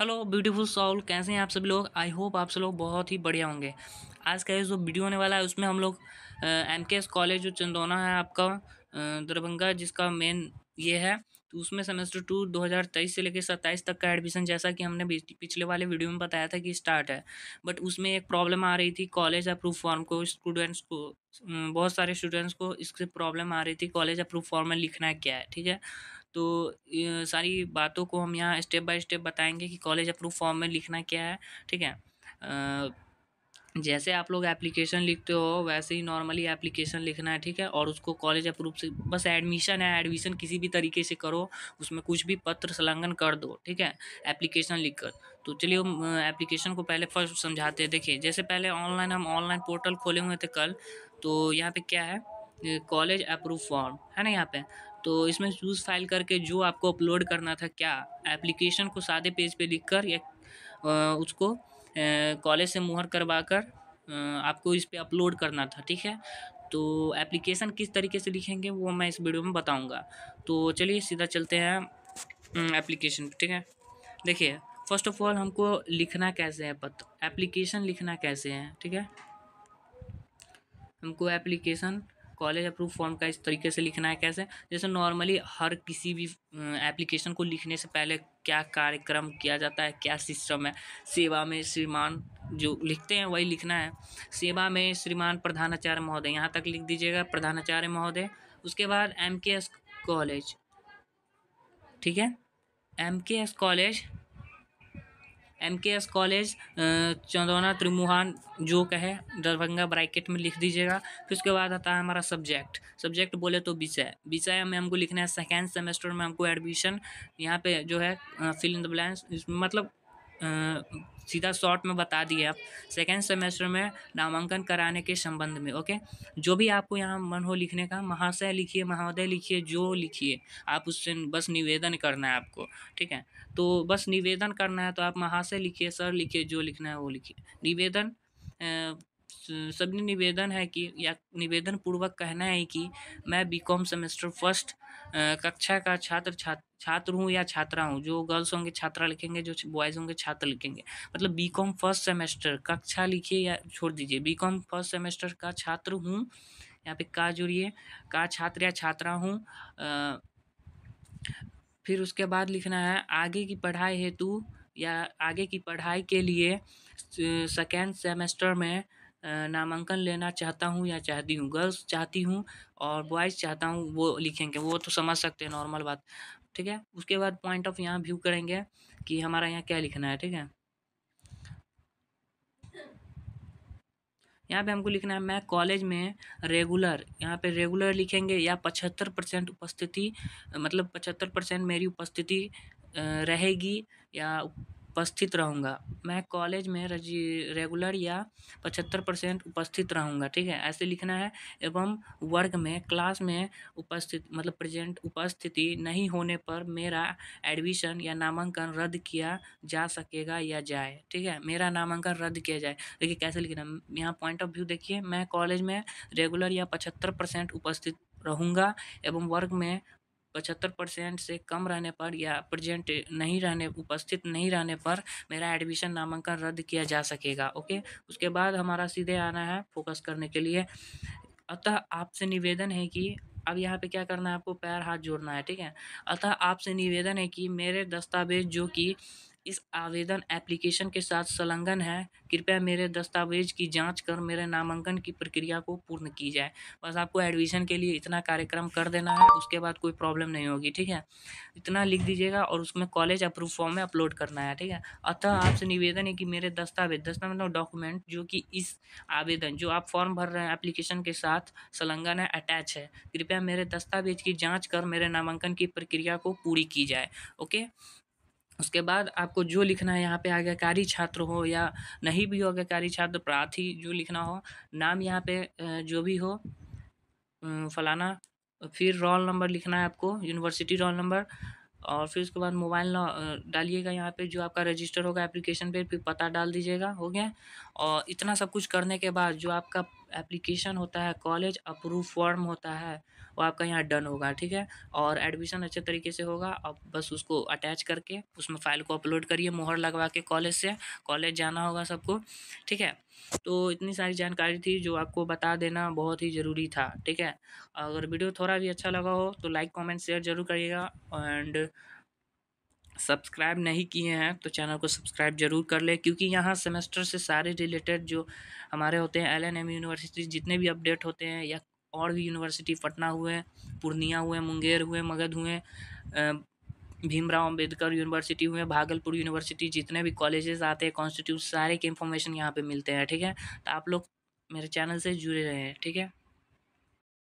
hello beautiful sol कैसे हैं आप सभी लोग आई होप आप सब लोग बहुत ही बढ़िया होंगे आज का जो वीडियो होने वाला है उसमें हम लोग एम के एस कॉलेज जो चंदौना है आपका दरभंगा जिसका मेन ये है तो उसमें सेमेस्टर टू 2023 से लेकर सत्ताईस तक का एडमिशन जैसा कि हमने पिछले वाले वीडियो में बताया था कि स्टार्ट है बट उसमें एक प्रॉब्लम आ रही थी कॉलेज अप्रूव फॉर्म को स्टूडेंट्स को बहुत सारे स्टूडेंट्स को इससे प्रॉब्लम आ रही थी कॉलेज अप्रूव फॉर्म में लिखना क्या है ठीक है तो सारी बातों को हम यहाँ स्टेप बाय स्टेप बताएंगे कि कॉलेज अप्रूव फॉर्म में लिखना क्या है ठीक है जैसे आप लोग एप्लीकेशन लिखते हो वैसे ही नॉर्मली एप्लीकेशन लिखना है ठीक है और उसको कॉलेज अप्रूव से बस एडमिशन है एडमिशन किसी भी तरीके से करो उसमें कुछ भी पत्र संलग्न कर दो ठीक है एप्लीकेशन लिख कर तो चलिए हम एप्लीकेशन को पहले फर्स्ट समझाते हैं देखिए जैसे पहले ऑनलाइन हम ऑनलाइन पोर्टल खोले हुए थे कल तो यहाँ पर क्या है कॉलेज अप्रूव फॉर्म है ना यहाँ पे तो इसमें चूज़ फाइल करके जो आपको अपलोड करना था क्या एप्लीकेशन को सादे पेज पे लिखकर या उसको कॉलेज से मुहर करवा कर आपको इस पर अपलोड करना था ठीक है तो एप्लीकेशन किस तरीके से लिखेंगे वो मैं इस वीडियो में बताऊंगा तो चलिए सीधा चलते हैं एप्लीकेशन ठीक है देखिए फर्स्ट ऑफ ऑल हमको लिखना कैसे है पत्र एप्लीकेशन लिखना कैसे है ठीक है हमको एप्लीकेशन कॉलेज अप्रूव फॉर्म का इस तरीके से लिखना है कैसे जैसे नॉर्मली हर किसी भी एप्लीकेशन को लिखने से पहले क्या कार्यक्रम किया जाता है क्या सिस्टम है सेवा में श्रीमान जो लिखते हैं वही लिखना है सेवा में श्रीमान प्रधानाचार्य महोदय यहाँ तक लिख दीजिएगा प्रधानाचार्य महोदय उसके बाद एम कॉलेज ठीक है M college M K S college Chandauna Trimuhan जो कहे दरभंगा ब्रैकेट में लिख दीजिएगा फिर उसके बाद आता है हमारा सब्जेक्ट सब्जेक्ट बोले तो विषय विषय में हमको लिखना है सेकेंड सेमेस्टर में हमको एडमिशन यहाँ पे जो है फिल इन द ब्लैंक्स मतलब सीधा शॉर्ट में बता दिए आप सेकेंड सेमेस्टर में नामांकन कराने के संबंध में ओके जो भी आपको यहाँ मन हो लिखने का महाशय लिखिए महोदय लिखिए जो लिखिए आप उससे बस निवेदन करना है आपको ठीक है तो बस निवेदन करना है तो आप महाशय लिखिए सर लिखिए जो लिखना है वो लिखिए निवेदन सबने निवेदन है कि या निवेदन पूर्वक कहना है कि मैं बीकॉम सेमेस्टर फर्स्ट कक्षा का छात्र छात्र छात्र हूँ या छात्रा हूँ जो गर्ल्स होंगे छात्रा लिखेंगे जो बॉयज़ होंगे छात्र लिखेंगे मतलब बी कॉम फर्स्ट सेमेस्टर कक्षा लिखिए या छोड़ दीजिए बी कॉम फर्स्ट सेमेस्टर का छात्र हूँ यहाँ पे का जुड़िए का छात्र या छात्रा हूँ फिर उसके बाद लिखना है आगे की पढ़ाई हेतु या आगे की पढ़ाई के लिए सेकेंड सेमेस्टर में नामांकन लेना चाहता हूँ या चाहती हूँ गर्ल्स चाहती हूँ और बॉयज़ चाहता हूँ वो लिखेंगे वो तो समझ सकते हैं नॉर्मल बात ठीक है उसके बाद पॉइंट ऑफ यहाँ व्यू करेंगे कि हमारा यहाँ क्या लिखना है ठीक है यहाँ पे हमको लिखना है मैं कॉलेज में रेगुलर यहाँ पे रेगुलर लिखेंगे या पचहत्तर परसेंट उपस्थिति मतलब पचहत्तर परसेंट मेरी उपस्थिति रहेगी या उपस्थित रहूँगा मैं कॉलेज में रेगुलर या पचहत्तर परसेंट उपस्थित रहूँगा ठीक है ऐसे लिखना है एवं वर्ग में क्लास में उपस्थित मतलब प्रेजेंट उपस्थिति नहीं होने पर मेरा एडमिशन या नामांकन रद्द किया जा सकेगा या जाए ठीक है मेरा नामांकन रद्द किया जाए देखिए कैसे लिखना यहाँ पॉइंट ऑफ व्यू देखिए मैं कॉलेज में रेगुलर या पचहत्तर परसेंट उपस्थित रहूँगा एवं वर्ग में पचहत्तर परसेंट से कम रहने पर या प्रजेंट नहीं रहने उपस्थित नहीं रहने पर मेरा एडमिशन नामांकन रद्द किया जा सकेगा ओके उसके बाद हमारा सीधे आना है फोकस करने के लिए अतः आपसे निवेदन है कि अब यहाँ पे क्या करना है आपको पैर हाथ जोड़ना है ठीक है अतः आपसे निवेदन है कि मेरे दस्तावेज जो कि इस आवेदन एप्लीकेशन के साथ संलग्न है कृपया मेरे दस्तावेज की जांच कर मेरे नामांकन की प्रक्रिया को पूर्ण की जाए बस आपको एडमिशन के लिए इतना कार्यक्रम कर देना है उसके बाद कोई प्रॉब्लम नहीं होगी ठीक है इतना लिख दीजिएगा और उसमें कॉलेज अप्रूव फॉर्म में अपलोड करना है ठीक है अतः आपसे निवेदन है कि मेरे दस्तावेज दस्तावेज डॉक्यूमेंट जो कि इस आवेदन जो आप फॉर्म भर रहे हैं एप्लीकेशन के साथ संलग्न है अटैच है कृपया मेरे दस्तावेज की जाँच कर मेरे नामांकन की प्रक्रिया को पूरी की जाए ओके उसके बाद आपको जो लिखना है यहाँ पे आज्ञाकारी छात्र हो या नहीं भी हो आज्ञाकारी छात्र प्रार्थी जो लिखना हो नाम यहाँ पे जो भी हो फलाना फिर रोल नंबर लिखना है आपको यूनिवर्सिटी रोल नंबर और फिर उसके बाद मोबाइल डालिएगा यहाँ पे जो आपका रजिस्टर होगा एप्लीकेशन पे फिर पता डाल दीजिएगा हो गया और इतना सब कुछ करने के बाद जो आपका एप्लीकेशन होता है कॉलेज अप्रूव फॉर्म होता है वो आपका यहाँ डन होगा ठीक है और एडमिशन अच्छे तरीके से होगा अब बस उसको अटैच करके उसमें फाइल को अपलोड करिए मोहर लगवा के कॉलेज से कॉलेज जाना होगा सबको ठीक है तो इतनी सारी जानकारी थी जो आपको बता देना बहुत ही ज़रूरी था ठीक है अगर वीडियो थोड़ा भी अच्छा लगा हो तो लाइक कॉमेंट शेयर ज़रूर करिएगा एंड सब्सक्राइब नहीं किए हैं तो चैनल को सब्सक्राइब जरूर कर ले क्योंकि यहाँ सेमेस्टर से सारे रिलेटेड जो हमारे होते हैं एल एन एम यूनिवर्सिटी जितने भी अपडेट होते हैं या और भी यूनिवर्सिटी पटना हुए पूर्णिया हुए मुंगेर हुए मगध हुए भीमराव अंबेडकर यूनिवर्सिटी हुए भागलपुर यूनिवर्सिटी जितने भी कॉलेजेस आते हैं कॉन्स्टिट्यूट सारे के इन्फॉर्मेशन यहाँ पे मिलते हैं ठीक है तो आप लोग मेरे चैनल से जुड़े रहे हैं ठीक है